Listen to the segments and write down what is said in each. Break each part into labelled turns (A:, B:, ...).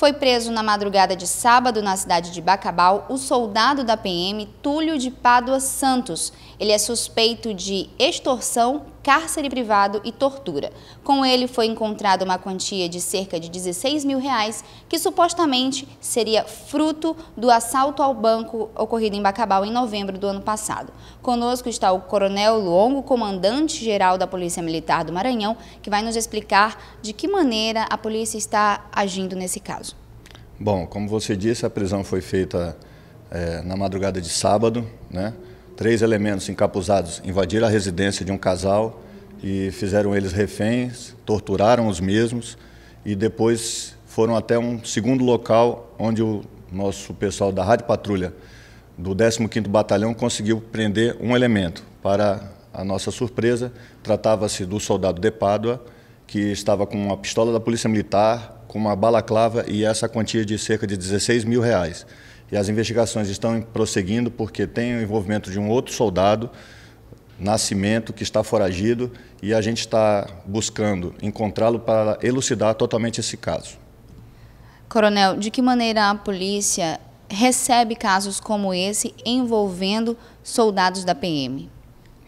A: Foi preso na madrugada de sábado na cidade de Bacabal o soldado da PM Túlio de Pádua Santos. Ele é suspeito de extorsão, cárcere privado e tortura. Com ele foi encontrada uma quantia de cerca de 16 mil reais, que supostamente seria fruto do assalto ao banco ocorrido em Bacabal em novembro do ano passado. Conosco está o Coronel Longo, comandante-geral da Polícia Militar do Maranhão, que vai nos explicar de que maneira a polícia está agindo nesse caso.
B: Bom, como você disse, a prisão foi feita é, na madrugada de sábado, né? Três elementos encapuzados invadiram a residência de um casal e fizeram eles reféns, torturaram os mesmos e depois foram até um segundo local onde o nosso pessoal da Rádio Patrulha do 15º Batalhão conseguiu prender um elemento. Para a nossa surpresa, tratava-se do soldado de Pádua, que estava com uma pistola da Polícia Militar, com uma balaclava e essa quantia de cerca de 16 mil reais e as investigações estão prosseguindo porque tem o envolvimento de um outro soldado, Nascimento, que está foragido e a gente está buscando encontrá-lo para elucidar totalmente esse caso.
A: Coronel, de que maneira a polícia recebe casos como esse envolvendo soldados da PM?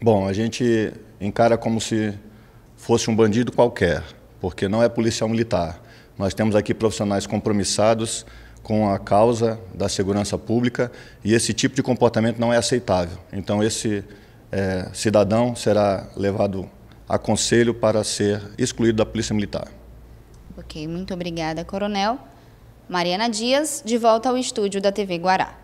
B: Bom, a gente encara como se fosse um bandido qualquer, porque não é policial militar. Nós temos aqui profissionais compromissados com a causa da segurança pública e esse tipo de comportamento não é aceitável. Então, esse é, cidadão será levado a conselho para ser excluído da Polícia Militar.
A: Ok, muito obrigada, Coronel. Mariana Dias, de volta ao estúdio da TV Guará.